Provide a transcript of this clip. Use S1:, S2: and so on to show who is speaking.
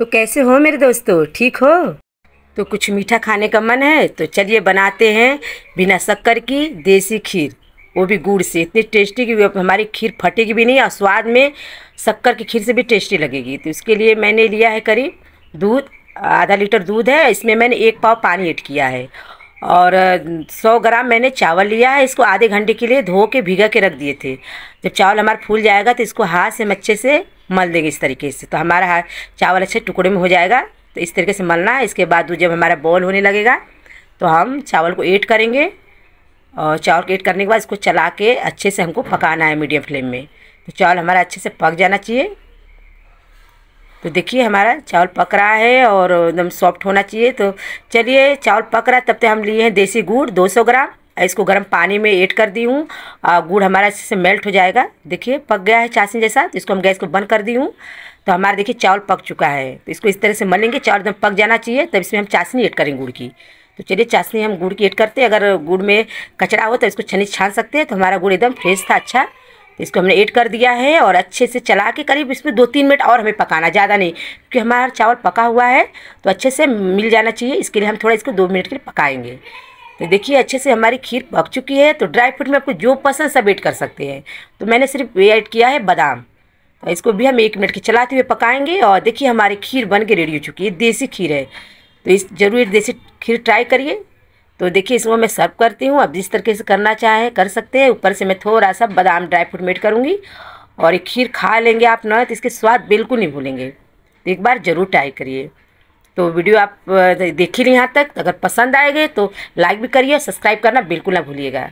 S1: तो कैसे हो मेरे दोस्तों ठीक हो तो कुछ मीठा खाने का मन है तो चलिए बनाते हैं बिना शक्कर की देसी खीर वो भी गुड़ से इतनी टेस्टी कि हमारी खीर फटेगी भी नहीं और स्वाद में शक्कर की खीर से भी टेस्टी लगेगी तो इसके लिए मैंने लिया है करीब दूध आधा लीटर दूध है इसमें मैंने एक पाव पानी ऐड किया है और सौ ग्राम मैंने चावल लिया है इसको आधे घंटे के लिए धो के भिगा के रख दिए थे जब चावल हमारा फूल जाएगा तो इसको हाथ से मच्छे से मल देंगे इस तरीके से तो हमारा चावल अच्छे टुकड़े में हो जाएगा तो इस तरीके से मलना है इसके बाद जब हमारा बॉल होने लगेगा तो हम चावल को ऐड करेंगे और चावल को ऐड करने के बाद इसको चला के अच्छे से हमको पकाना है मीडियम फ्लेम में तो चावल हमारा अच्छे से पक जाना चाहिए तो देखिए हमारा चावल पक रहा है और एकदम सॉफ्ट होना चाहिए तो चलिए चावल पक रहा है तब तक तो हम लिए हैं देसी गुड़ 200 ग्राम इसको गर्म पानी में ऐड कर दी हूँ गुड़ हमारा अच्छे से मेल्ट हो जाएगा देखिए पक गया है चाशनी जैसा तो इसको हम गैस को बंद कर दी हूँ तो हमारा देखिए चावल पक चुका है तो इसको इस तरह से मलेंगे चावल एकदम पक जाना चाहिए तब इसमें हम चाशनी ऐड करेंगे गुड़ की तो चलिए चाशनी हम गुड़ की ऐड करते हैं अगर गुड़ में कचरा हो तो इसको छनी छान सकते हैं तो हमारा गुड़ एकदम फ्रेश था अच्छा तो इसको हमने ऐड कर दिया है और अच्छे से चला के करीब इसमें दो तीन मिनट और हमें पकाना ज़्यादा नहीं क्योंकि हमारा चावल पका हुआ है तो अच्छे से मिल जाना चाहिए इसके लिए हम थोड़ा इसको दो मिनट के लिए पकाएंगे तो देखिए अच्छे से हमारी खीर पक चुकी है तो ड्राई फ्रूट में आपको जो पसंद सब ऐड कर सकते हैं तो मैंने सिर्फ ऐड किया है बादाम तो इसको भी हम एक मिनट के चलाते हुए पकाएंगे और देखिए हमारी खीर बन के रेडी हो चुकी है देसी खीर है तो इस जरूर देसी खीर ट्राई करिए तो देखिए इसको मैं सर्व करती हूँ अब जिस तरीके से करना चाहें कर सकते हैं ऊपर से मैं थोड़ा सा बादाम ड्राई फ्रूट एड करूँगी और ये खीर खा लेंगे आप न तो इसके स्वाद बिल्कुल नहीं भूलेंगे तो एक बार ज़रूर ट्राई करिए तो वीडियो आप देखिए यहाँ तक अगर पसंद आएगी तो लाइक भी करिए सब्सक्राइब करना बिल्कुल ना भूलिएगा